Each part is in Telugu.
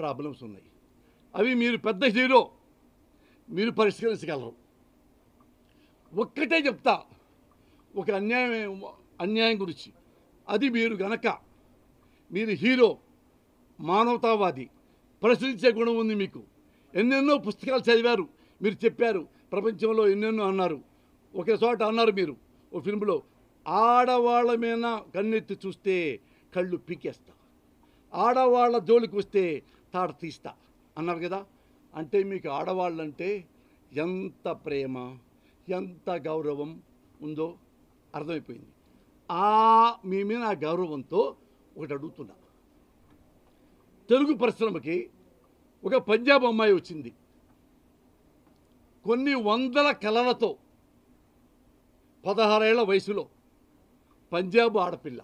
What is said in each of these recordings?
ప్రాబ్లమ్స్ ఉన్నాయి అవి మీరు పెద్ద హీరో మీరు పరిష్కరించగలరు ఒక్కటే చెప్తా ఒక అన్యాయం అన్యాయం గురించి అది మీరు గనక మీరు హీరో మానవతావాది ప్రశ్నించే గుణం ఉంది మీకు ఎన్నెన్నో పుస్తకాలు చదివారు మీరు చెప్పారు ప్రపంచంలో ఎన్నెన్నో అన్నారు ఒకే చోట అన్నారు మీరు ఓ ఫిల్మ్లో ఆడవాళ్ళ మీద కన్నెత్తి చూస్తే కళ్ళు పీకేస్తా ఆడవాళ్ళ జోలికి వస్తే యథార్థిష్ట అన్నారు కదా అంటే మీకు ఆడవాళ్ళంటే ఎంత ప్రేమ ఎంత గౌరవం ఉందో అర్థమైపోయింది ఆ మీ మీద ఆ గౌరవంతో ఒకటి అడుగుతున్నా తెలుగు పరిశ్రమకి ఒక పంజాబ్ అమ్మాయి వచ్చింది కొన్ని వందల కళలతో పదహారేళ్ల వయసులో పంజాబ్ ఆడపిల్ల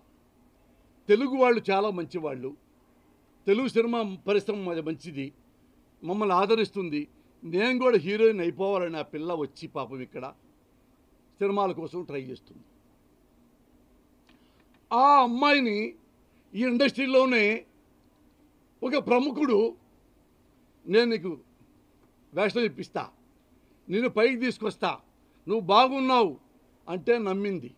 తెలుగు వాళ్ళు చాలా మంచివాళ్ళు తెలుగు సినిమా పరిశ్రమ అది మంచిది మమ్మల్ని ఆదరిస్తుంది నేను కూడా హీరోయిన్ అయిపోవాలని ఆ పిల్ల వచ్చి పాపం ఇక్కడ సినిమాల కోసం ట్రై చేస్తుంది ఆ అమ్మాయిని ఈ ఇండస్ట్రీలోనే ఒక ప్రముఖుడు నేను నీకు వేషం ఇప్పిస్తా నేను పైకి తీసుకొస్తా నువ్వు బాగున్నావు అంటే నమ్మింది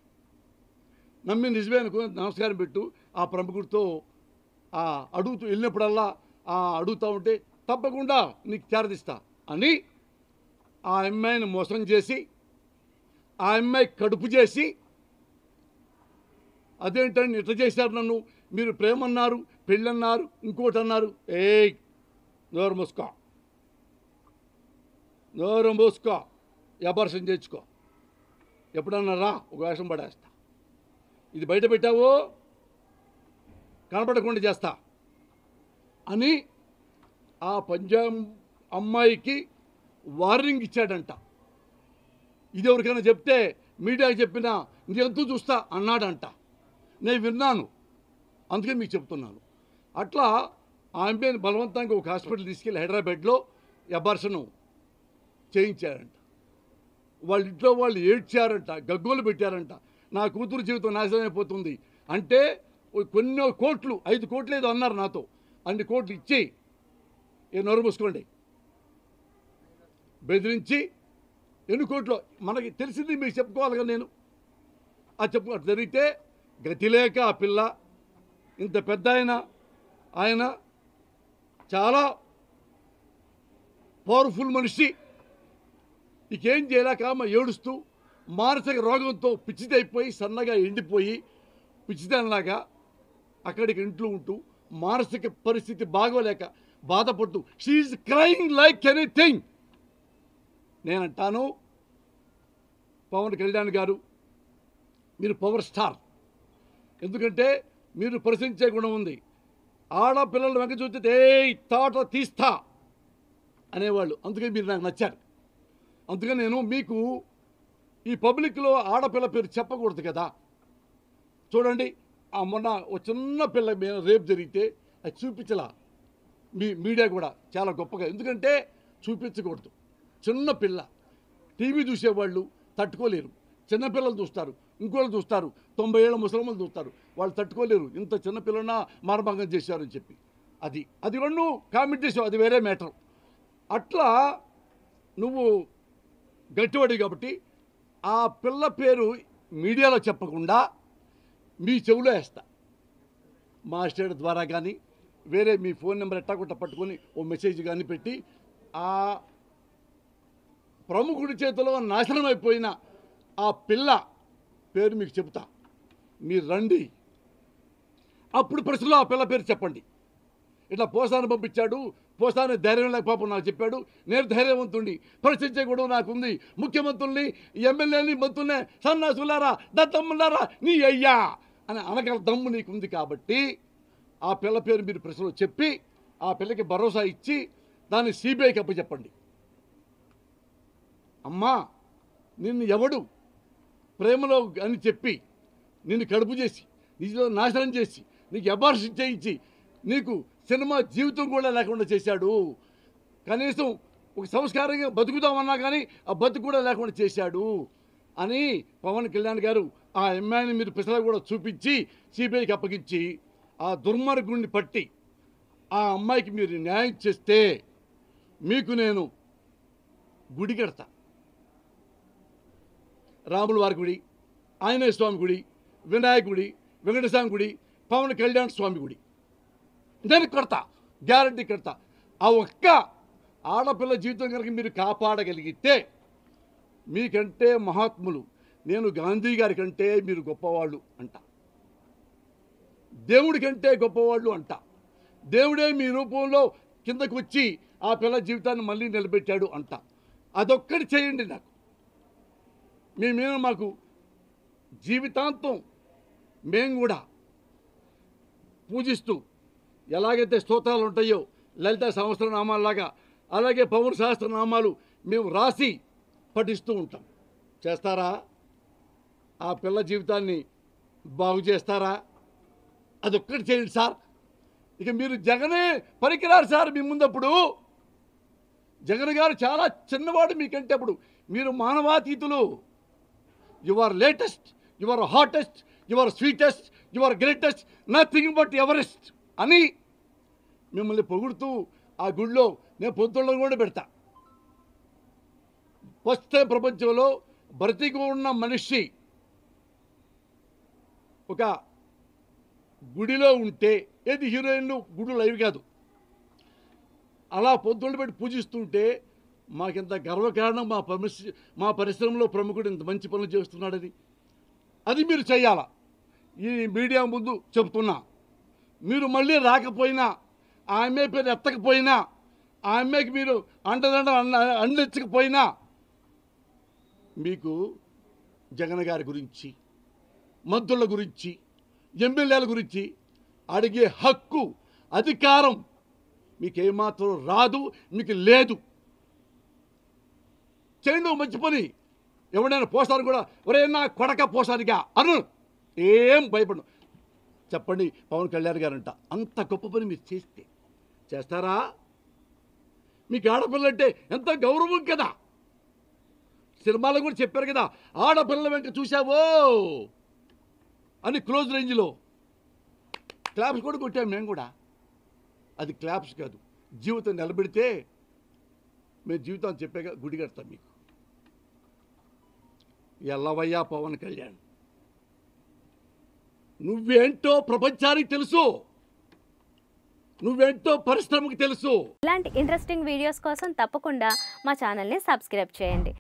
నమ్మి నిజమే అనుకుని నమస్కారం పెట్టు ఆ ప్రముఖుడితో అడుగుతూ వెళ్ళినప్పుడల్లా అడుగుతూ ఉంటే తప్పకుండా నీకు చేరదిస్తా అని ఆ అమ్మాయిని మోసం చేసి ఆ అమ్మాయి కడుపు చేసి అదేంటని ఇట్లా చేశారు నన్ను మీరు ప్రేమన్నారు పెళ్ళన్నారు ఇంకోటి అన్నారు ఏ నోరు మూసుకో నోరు మూసుకో వ్యాపారం చేయించుకో ఎప్పుడన్నా రా ఒక వేషం పడేస్తా ఇది బయట పెట్టావో కనపడకుండా చేస్తా అని ఆ పంజాబ్ అమ్మాయికి వార్నింగ్ ఇచ్చాడంట ఇది ఎవరికైనా చెప్తే మీడియాకి చెప్పినా ఇంకెంతో చూస్తా అన్నాడంట నేను విన్నాను అందుకే మీకు చెప్తున్నాను అట్లా ఆమెను బలవంతంగా ఒక హాస్పిటల్ తీసుకెళ్ళి హైదరాబాద్లో ఎబార్షన్ చేయించారంట వాళ్ళ ఇంట్లో వాళ్ళు ఏడ్చారంట గగ్గోలు పెట్టారంట నా కూతురు జీవితం నాశనమైపోతుంది అంటే కొన్నో కోట్లు ఐదు కోట్లు ఏదో అన్నారు నాతో అన్ని కోట్లు ఇచ్చేయి ఏ నోరు మూసుకోండి బెదిరించి ఎన్ని కోట్లు మనకి తెలిసింది మీకు చెప్పుకోవాలి కదా నేను ఆ చెప్పు జరిగితే గతి లేక ఆ పిల్ల ఇంత పెద్ద ఆయన ఆయన చాలా పవర్ఫుల్ మనిషి ఇకేం చేయలేక ఆమె ఏడుస్తూ మానసిక రోగంతో పిచ్చిదైపోయి సన్నగా ఎండిపోయి పిచ్చిదనలాగా అక్కడికి ఇంట్లో ఉంటూ మానసిక పరిస్థితి బాగోలేక బాధపడుతూ షీఈస్ క్రైమ్ లైక్ ఎనీథింగ్ నేనంటాను పవన్ కళ్యాణ్ గారు మీరు పవర్ స్టార్ ఎందుకంటే మీరు ప్రశ్నించే గుణం ఉంది ఆడపిల్లలు వెంక చూస్తే ఏ తాట తీస్తా అనేవాళ్ళు అందుకని మీరు నాకు నచ్చారు అందుకని నేను మీకు ఈ పబ్లిక్లో ఆడపిల్ల పేరు చెప్పకూడదు కదా చూడండి ఆ మొన్న ఒక చిన్న పిల్ల మీద రేపు జరిగితే అది చూపించలా మీ మీడియా కూడా చాలా గొప్పగా ఎందుకంటే చూపించకూడదు చిన్న పిల్ల టీవీ చూసేవాళ్ళు తట్టుకోలేరు చిన్నపిల్లలు చూస్తారు ఇంకోళ్ళు చూస్తారు తొంభై ఏళ్ళ ముసలమ్మలు చూస్తారు వాళ్ళు తట్టుకోలేరు ఇంత చిన్నపిల్లన మారభంగం చేశారని చెప్పి అది అది రెండు కామెంట్ చేసావు అది వేరే మ్యాటర్ అట్లా నువ్వు గట్టివాడి కాబట్టి ఆ పిల్ల పేరు మీడియాలో చెప్పకుండా మీ చెవిలో వేస్తా మాస్టర్ ద్వారా కానీ వేరే మీ ఫోన్ నెంబర్ కూడా పట్టుకొని ఓ మెసేజ్ కానీ పెట్టి ఆ ప్రముఖుడి చేతిలో నాశనం అయిపోయిన ఆ పిల్ల పేరు మీకు చెప్తా మీరు రండి అప్పుడు ప్రశ్నలో ఆ పిల్ల పేరు చెప్పండి ఇట్లా పోసాను పంపించాడు పోసాను ధైర్యం లేక పాపం నాకు చెప్పాడు నేను ధైర్యవంతుండి ప్రశ్నించే గొడవ నాకుంది ముఖ్యమంత్రుల్ని ఎమ్మెల్యేని మంత్రులే సన్నాసులారా దత్తమ్మలారా నీ అయ్యా అని అనగల దమ్ము నీకుంది కాబట్టి ఆ పిల్ల పేరు మీరు ప్రశ్నలో చెప్పి ఆ పిల్లకి భరోసా ఇచ్చి దాన్ని సిబిఐకి అప్పచెప్పండి అమ్మా నిన్ను ఎవడు ప్రేమలో అని చెప్పి నిన్ను కడుపు చేసి నిజంలో నాశనం చేసి నీకు ఎబార్షన్ చేయించి నీకు సినిమా జీవితం కూడా లేకుండా చేశాడు కనీసం ఒక సంస్కారంగా బతుకుతామన్నా కానీ ఆ బతుకు కూడా లేకుండా చేశాడు అని పవన్ కళ్యాణ్ గారు ఆ అమ్మాయిని మీరు పిసలకు కూడా చూపించి సిబిఐకి అప్పగించి ఆ దుర్మార్గుడిని పట్టి ఆ అమ్మాయికి మీరు న్యాయం చేస్తే మీకు నేను గుడి కడతా రాముల వారి గుడి ఆంజనేయ స్వామి గుడి వినాయకుడి వెంకటస్వామి గుడి పవన్ కళ్యాణ్ స్వామి గుడి నేను కడతా గ్యారంటీ కడతా ఆ ఒక్క ఆడపిల్ల జీవితం కనుక మీరు కాపాడగలిగితే మీకంటే మహాత్ములు నేను గాంధీ గారి కంటే మీరు గొప్పవాళ్ళు అంట దేవుడి కంటే గొప్పవాళ్ళు అంట దేవుడే మీ రూపంలో కిందకు వచ్చి ఆ పిల్ల జీవితాన్ని మళ్ళీ నిలబెట్టాడు అంట అదొక్కటి చేయండి నాకు మీ మీద మాకు జీవితాంతం మేము కూడా పూజిస్తూ ఎలాగైతే స్తోత్రాలు ఉంటాయో లలిత సహస్రనామాలలాగా అలాగే పౌర నామాలు మేము రాసి పఠిస్తూ ఉంటాం చేస్తారా ఆ పిల్ల జీవితాన్ని బాగు చేస్తారా ఒక్కటి చేయండి సార్ ఇక మీరు జగనే పనికిరారు సార్ మీ ముందప్పుడు జగన్ గారు చాలా చిన్నవాడు మీకంటే అప్పుడు మీరు మానవాతీతులు you are latest you are hottest you are sweetest you are greatest nothing but Everest అని మిమ్మల్ని పొగుడుతూ ఆ గుడిలో నేను పొద్దుళ్ళను కూడా పెడతా ఫస్ట్ ప్రపంచంలో బ్రతికి ఉన్న మనిషి ఒక గుడిలో ఉంటే ఏది హీరోయిన్లు గుడు లైవ్ కాదు అలా పొద్దున్న పెట్టి పూజిస్తుంటే మాకింత గర్వకారణం మా పరిశ్ర మా పరిశ్రమలో ప్రముఖుడు ఇంత మంచి పనులు చేస్తున్నాడని అది మీరు చేయాలా ఈ మీడియా ముందు చెబుతున్నా మీరు మళ్ళీ రాకపోయినా ఆ అమ్మాయి పేరు ఎత్తకపోయినా ఆ అమ్మాయికి మీరు అండదండ అండెచ్చకపోయినా మీకు జగన్ గారి గురించి మంత్రుల గురించి ఎమ్మెల్యేల గురించి అడిగే హక్కు అధికారం మీకు ఏమాత్రం రాదు మీకు లేదు చేయండి మంచి పని ఎవడైనా పోస్తారు కూడా ఎవరైనా కొడక పోసానికా అను ఏం భయపడను చెప్పండి పవన్ కళ్యాణ్ గారంట అంత గొప్ప పని మీరు చేస్తే చేస్తారా మీకు ఆడపిల్లంటే ఎంత గౌరవం కదా సినిమాలో కూడా చెప్పారు కదా ఆడపిల్ల వెంట చూసావో అని క్లోజ్ రేంజ్లో క్లాప్స్ కూడా కొట్టాం మేము కూడా అది క్లాప్స్ కాదు జీవితం నిలబెడితే మేము జీవితాన్ని చెప్పే గుడి కడతాం మీకు ఎల్లవయ్యా పవన్ కళ్యాణ్ నువ్వేంటో ప్రపంచానికి తెలుసు నువ్వేంటో పరిశ్రమకు తెలుసు ఇలాంటి ఇంట్రెస్టింగ్ వీడియోస్ కోసం తప్పకుండా మా ఛానల్ని సబ్స్క్రైబ్ చేయండి